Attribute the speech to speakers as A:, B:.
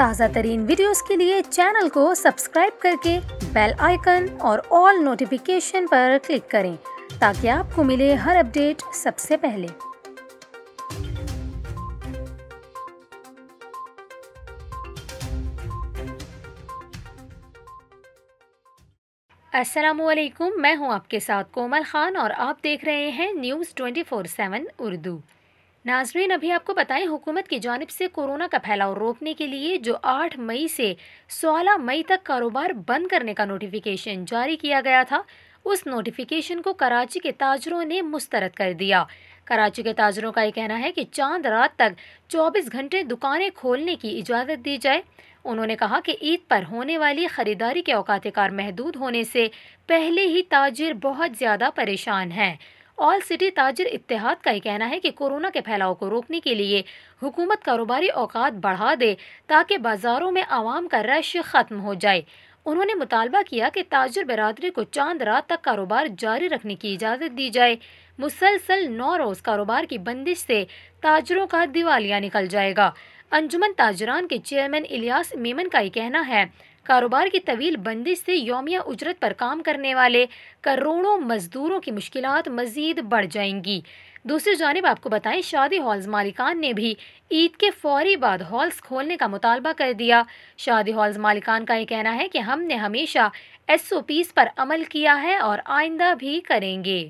A: ताज़ा तरीन वीडियो के लिए चैनल को सब्सक्राइब करके बेल आइकन और ऑल नोटिफिकेशन पर क्लिक करें ताकि आपको मिले हर अपडेट सबसे पहले असलकुम मैं हूं आपके साथ कोमल ख़ान और आप देख रहे हैं न्यूज़ 24/7 उर्दू नाजरीन अभी आपको बताएं हुकूमत की जानब से कोरोना का फैलाव रोकने के लिए जो 8 मई से 16 मई तक कारोबार बंद करने का नोटिफिकेशन जारी किया गया था उस नोटिफिकेशन को कराची के ताजरों ने मुस्तरद कर दिया कराची के ताजरों का ये कहना है कि चांद रात तक 24 घंटे दुकानें खोलने की इजाज़त दी जाए उन्होंने कहा कि ईद पर होने वाली ख़रीदारी के अवकात कार महदूद होने से पहले ही ताजिर बहुत ज़्यादा परेशान हैं ऑल सिटी ताजर इतिहाद का ही कहना है कि कोरोना के फैलाव को रोकने के लिए हुकूमत कारोबारी औकात बढ़ा दे ताकि बाज़ारों में आवाम का रश ख़त्म हो जाए उन्होंने मुतालबा किया कि ताजर बरदरी को चांद रात तक कारोबार जारी रखने की इजाज़त दी जाए मुसलसल नौ रोज़ कारोबार की बंदिश से ताजरों का दिवालिया निकल जाएगा अंजुमन ताजरान के चेयरमैन इलियास मेमन का ही कहना है कारोबार की तवील बंदिश से योमिया उजरत पर काम करने वाले करोड़ों मजदूरों की मुश्किल मज़ीद बढ़ जाएंगी दूसरी जानब आपको बताएं शादी हॉल्स मालिकान ने भी ईद के फौरी बाद हॉल्स खोलने का मुतालबा कर दिया शादी हॉल्स मालिकान का ये कहना है कि हमने हमेशा एस ओ पीज़ पर अमल किया है और आइंदा भी करेंगे